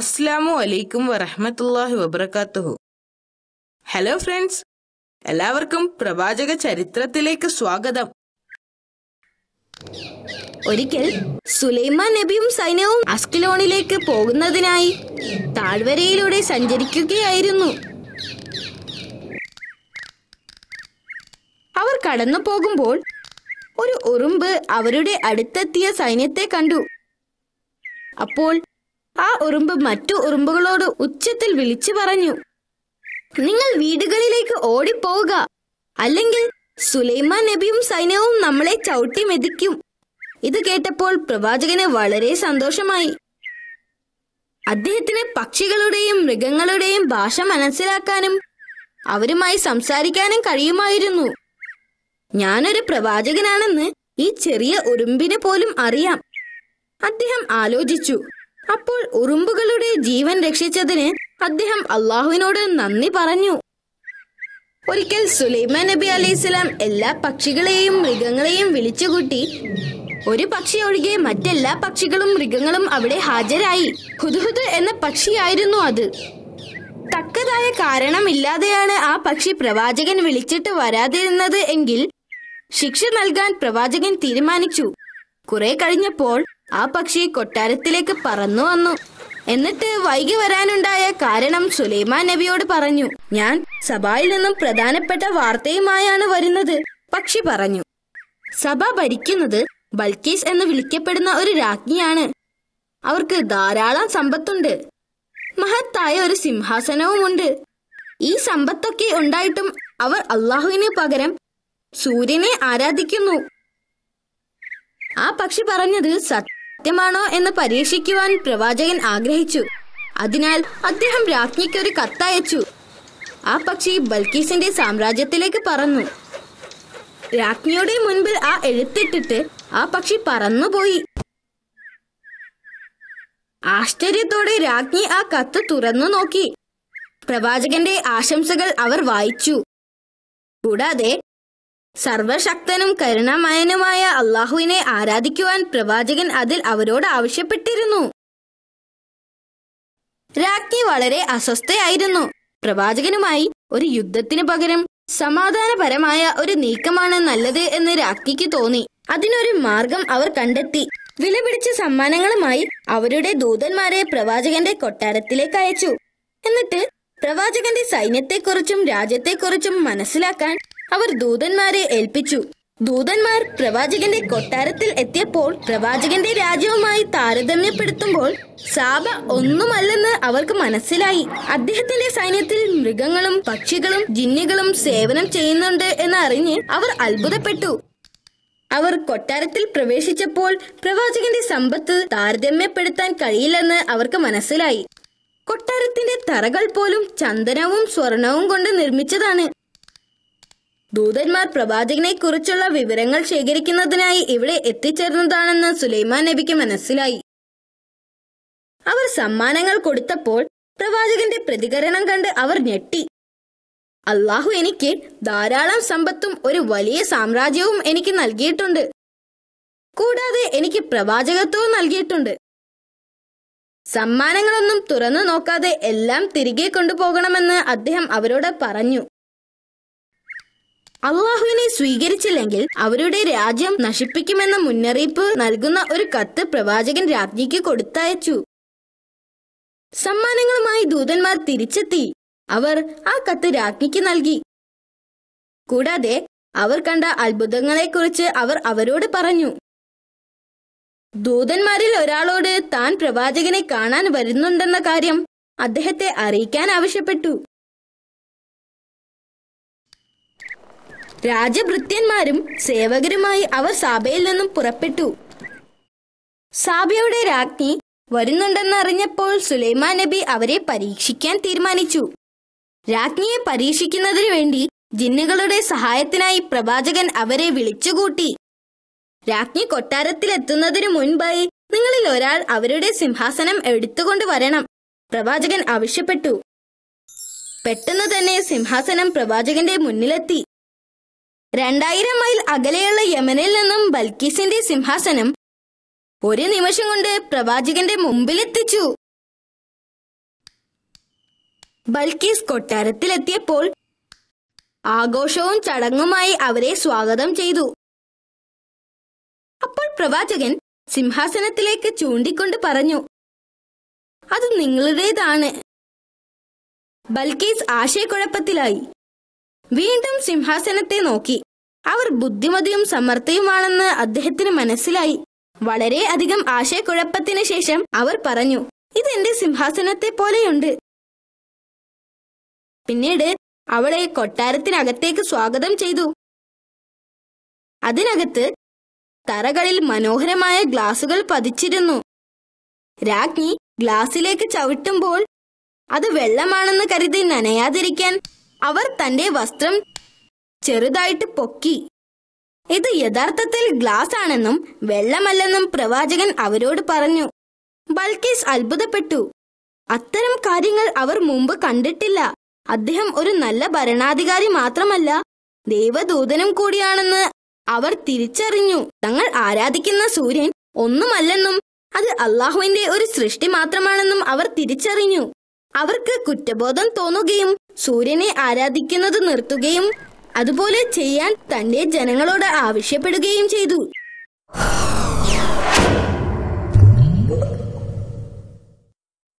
അസ്സാമു അലൈക്കും വറഹമത്തല്ലാഹി വബർക്കാത്തുഹു hello friends എല്ലാവർക്കും പ്രവാചക ചരിത്രത്തിലേക്ക് സ്വാഗതം ഒരിക്കൽ സുലൈമാൻ നബിയും സൈന്യവും അസ്കിലോണിലേക്ക് പോകുന്നതിനായി താഴ്വരയിലൂടെ സഞ്ചരിക്കുകയായിരുന്നു അവർ കടന്നു പോകുമ്പോൾ ഒരു ഉറുമ്പ് അവരുടെ അടുത്തെത്തിയ സൈന്യത്തെ കണ്ടു അപ്പോൾ ഉറുമ്പ് മറ്റു ഉറുമ്പുകളോട് ഉച്ചത്തിൽ വിളിച്ചു പറഞ്ഞു നിങ്ങൾ വീടുകളിലേക്ക് ഓടിപ്പോവുക അല്ലെങ്കിൽ സുലൈമാൻ നബിയും സൈന്യവും നമ്മളെ ചവിട്ടി മെതിക്കും ഇത് കേട്ടപ്പോൾ പ്രവാചകന് വളരെ സന്തോഷമായി അദ്ദേഹത്തിന് പക്ഷികളുടെയും മൃഗങ്ങളുടെയും ഭാഷ മനസ്സിലാക്കാനും അവരുമായി സംസാരിക്കാനും കഴിയുമായിരുന്നു ഞാനൊരു പ്രവാചകനാണെന്ന് ഈ ചെറിയ ഉറുമ്പിനെ പോലും അറിയാം അദ്ദേഹം ആലോചിച്ചു അപ്പോൾ ഉറുമ്പുകളുടെ ജീവൻ രക്ഷിച്ചതിന് അദ്ദേഹം അള്ളാഹുവിനോട് നന്ദി പറഞ്ഞു ഒരിക്കൽ സുലൈമാൻ നബി അലൈഹിസ്ലാം എല്ലാ പക്ഷികളെയും മൃഗങ്ങളെയും വിളിച്ചുകൂട്ടി ഒരു പക്ഷി ഒഴികെ മറ്റെല്ലാ പക്ഷികളും മൃഗങ്ങളും അവിടെ ഹാജരായി ഹുദുഹുദ് എന്ന പക്ഷിയായിരുന്നു അത് തക്കതായ കാരണമില്ലാതെയാണ് ആ പക്ഷി പ്രവാചകൻ വിളിച്ചിട്ട് വരാതിരുന്നത് എങ്കിൽ ശിക്ഷ നൽകാൻ പ്രവാചകൻ തീരുമാനിച്ചു കുറെ കഴിഞ്ഞപ്പോൾ ആ പക്ഷി കൊട്ടാരത്തിലേക്ക് പറന്നു വന്നു എന്നിട്ട് വൈകി വരാനുണ്ടായ കാരണം സുലൈമാൻ നബിയോട് പറഞ്ഞു ഞാൻ സഭയിൽ നിന്നും പ്രധാനപ്പെട്ട വാർത്തയുമായാണ് വരുന്നത് പക്ഷി പറഞ്ഞു സഭ ഭരിക്കുന്നത് ബൽക്കീസ് എന്ന് വിളിക്കപ്പെടുന്ന ഒരു രാജ്ഞിയാണ് അവർക്ക് ധാരാളം സമ്പത്തുണ്ട് മഹത്തായ ഒരു സിംഹാസനവുമുണ്ട് ഈ സമ്പത്തൊക്കെ ഉണ്ടായിട്ടും അവർ അള്ളാഹുവിന് പകരം സൂര്യനെ ആരാധിക്കുന്നു ആ പക്ഷി പറഞ്ഞത് സത്യം സത്യമാണോ എന്ന് പരീക്ഷിക്കുവാൻ പ്രവാചകൻ ആഗ്രഹിച്ചു അതിനാൽ അദ്ദേഹം രാജ്ഞിക്ക് ഒരു കത്തയച്ചു ആ പക്ഷി ബൽക്കീസിന്റെ സാമ്രാജ്യത്തിലേക്ക് പറന്നു രാജ്ഞിയുടെ മുൻപിൽ ആ എഴുത്തിട്ടിട്ട് ആ പക്ഷി പറന്നുപോയി ആശ്ചര്യത്തോടെ രാജ്ഞി ആ കത്ത് തുറന്നു നോക്കി പ്രവാചകന്റെ ആശംസകൾ അവർ വായിച്ചു കൂടാതെ സർവശക്തനും കരുണാമയനുമായ അള്ളാഹുവിനെ ആരാധിക്കുവാൻ പ്രവാചകൻ അതിൽ അവരോട് ആവശ്യപ്പെട്ടിരുന്നു രാജ്ഞി വളരെ അസ്വസ്ഥയായിരുന്നു പ്രവാചകനുമായി ഒരു യുദ്ധത്തിനു പകരം സമാധാനപരമായ ഒരു നീക്കമാണ് നല്ലത് എന്ന് രാജ്ഞിക്ക് തോന്നി അതിനൊരു മാർഗം അവർ കണ്ടെത്തി വിലപിടിച്ച സമ്മാനങ്ങളുമായി അവരുടെ ദൂതന്മാരെ പ്രവാചകന്റെ കൊട്ടാരത്തിലേക്ക് അയച്ചു എന്നിട്ട് പ്രവാചകന്റെ സൈന്യത്തെക്കുറിച്ചും രാജ്യത്തെക്കുറിച്ചും മനസ്സിലാക്കാൻ അവർ ദൂതന്മാരെ ഏൽപ്പിച്ചു ദൂതന്മാർ പ്രവാചകന്റെ കൊട്ടാരത്തിൽ എത്തിയപ്പോൾ പ്രവാചകന്റെ രാജ്യവുമായി താരതമ്യപ്പെടുത്തുമ്പോൾ സാബ ഒന്നുമല്ലെന്ന് അവർക്ക് മനസ്സിലായി അദ്ദേഹത്തിന്റെ സൈന്യത്തിൽ മൃഗങ്ങളും പക്ഷികളും ജിന്നുകളും സേവനം ചെയ്യുന്നുണ്ട് അറിഞ്ഞ് അവർ അത്ഭുതപ്പെട്ടു അവർ കൊട്ടാരത്തിൽ പ്രവേശിച്ചപ്പോൾ പ്രവാചകന്റെ സമ്പത്ത് താരതമ്യപ്പെടുത്താൻ കഴിയില്ലെന്ന് അവർക്ക് മനസ്സിലായി കൊട്ടാരത്തിന്റെ തറകൾ പോലും ചന്ദനവും സ്വർണവും കൊണ്ട് നിർമ്മിച്ചതാണ് ദൂതന്മാർ പ്രവാചകനെ കുറിച്ചുള്ള വിവരങ്ങൾ ശേഖരിക്കുന്നതിനായി ഇവിടെ എത്തിച്ചേർന്നതാണെന്ന് സുലൈമാൻ നബിക്ക് മനസ്സിലായി അവർ സമ്മാനങ്ങൾ കൊടുത്തപ്പോൾ പ്രവാചകന്റെ പ്രതികരണം കണ്ട് അവർ ഞെട്ടി അള്ളാഹു എനിക്ക് ധാരാളം സമ്പത്തും ഒരു വലിയ സാമ്രാജ്യവും എനിക്ക് നൽകിയിട്ടുണ്ട് കൂടാതെ എനിക്ക് പ്രവാചകത്വവും നൽകിയിട്ടുണ്ട് സമ്മാനങ്ങളൊന്നും തുറന്നു നോക്കാതെ എല്ലാം തിരികെ കൊണ്ടുപോകണമെന്ന് അദ്ദേഹം അവരോട് പറഞ്ഞു അള്ളാഹുവിനെ സ്വീകരിച്ചില്ലെങ്കിൽ അവരുടെ രാജ്യം നശിപ്പിക്കുമെന്ന മുന്നറിയിപ്പ് നൽകുന്ന ഒരു കത്ത് പ്രവാചകൻ രാജ്ഞിക്ക് കൊടുത്തയച്ചു സമ്മാനങ്ങളുമായി ദൂതന്മാർ തിരിച്ചെത്തി അവർ ആ കത്ത് രാജ്ഞിക്ക് നൽകി കൂടാതെ അവർ കണ്ട അത്ഭുതങ്ങളെക്കുറിച്ച് അവർ അവരോട് പറഞ്ഞു ദൂതന്മാരിൽ ഒരാളോട് താൻ പ്രവാചകനെ കാണാൻ വരുന്നുണ്ടെന്ന കാര്യം അദ്ദേഹത്തെ അറിയിക്കാൻ ആവശ്യപ്പെട്ടു രാജഭൃത്യന്മാരും സേവകരുമായി അവർ സാബയിൽ നിന്നും പുറപ്പെട്ടു സാബയുടെ രാജ്ഞി അറിഞ്ഞപ്പോൾ സുലൈമാൻ നബി അവരെ പരീക്ഷിക്കാൻ തീരുമാനിച്ചു രാജ്ഞിയെ പരീക്ഷിക്കുന്നതിനു വേണ്ടി ജിന്നുകളുടെ സഹായത്തിനായി പ്രവാചകൻ അവരെ വിളിച്ചുകൂട്ടി രാജ്ഞി കൊട്ടാരത്തിലെത്തുന്നതിനു മുൻപായി നിങ്ങളിൽ ഒരാൾ അവരുടെ സിംഹാസനം എടുത്തുകൊണ്ട് വരണം പ്രവാചകൻ ആവശ്യപ്പെട്ടു പെട്ടെന്ന് തന്നെ സിംഹാസനം പ്രവാചകന്റെ മുന്നിലെത്തി രണ്ടായിരം മൈൽ അകലെയുള്ള യമനിൽ നിന്നും ബൽക്കീസിന്റെ സിംഹാസനം ഒരു നിമിഷം കൊണ്ട് പ്രവാചകന്റെ മുമ്പിലെത്തിച്ചു ബൽക്കീസ് കൊട്ടാരത്തിലെത്തിയപ്പോൾ ആഘോഷവും ചടങ്ങുമായി അവരെ സ്വാഗതം ചെയ്തു അപ്പോൾ പ്രവാചകൻ സിംഹാസനത്തിലേക്ക് ചൂണ്ടിക്കൊണ്ട് പറഞ്ഞു അത് നിങ്ങളുടേതാണ് ബൽക്കീസ് ആശയക്കുഴപ്പത്തിലായി വീണ്ടും സിംഹാസനത്തെ നോക്കി അവർ ബുദ്ധിമതിയും സമർത്ഥയുമാണെന്ന് അദ്ദേഹത്തിന് മനസ്സിലായി വളരെ അധികം ആശയക്കുഴപ്പത്തിന് ശേഷം അവർ പറഞ്ഞു ഇത് എന്റെ സിംഹാസനത്തെ പോലെയുണ്ട് പിന്നീട് അവളെ കൊട്ടാരത്തിനകത്തേക്ക് സ്വാഗതം ചെയ്തു അതിനകത്ത് തറകളിൽ മനോഹരമായ ഗ്ലാസുകൾ പതിച്ചിരുന്നു രാജ്ഞി ഗ്ലാസിലേക്ക് ചവിട്ടുമ്പോൾ അത് വെള്ളമാണെന്ന് കരുതി നനയാതിരിക്കാൻ അവർ തന്റെ വസ്ത്രം ചെറുതായിട്ട് പൊക്കി ഇത് യഥാർത്ഥത്തിൽ ഗ്ലാസ് ആണെന്നും വെള്ളമല്ലെന്നും പ്രവാചകൻ അവരോട് പറഞ്ഞു ബൽക്കീസ് അത്ഭുതപ്പെട്ടു അത്തരം കാര്യങ്ങൾ അവർ മുമ്പ് കണ്ടിട്ടില്ല അദ്ദേഹം ഒരു നല്ല ഭരണാധികാരി മാത്രമല്ല ദൈവദൂതനും കൂടിയാണെന്ന് അവർ തിരിച്ചറിഞ്ഞു തങ്ങൾ ആരാധിക്കുന്ന സൂര്യൻ ഒന്നുമല്ലെന്നും അത് അള്ളാഹുവിന്റെ ഒരു സൃഷ്ടി മാത്രമാണെന്നും അവർ തിരിച്ചറിഞ്ഞു അവർക്ക് കുറ്റബോധം തോന്നുകയും സൂര്യനെ ആരാധിക്കുന്നത് നിർത്തുകയും അതുപോലെ ചെയ്യാൻ തന്റെ ജനങ്ങളോട് ആവശ്യപ്പെടുകയും ചെയ്തു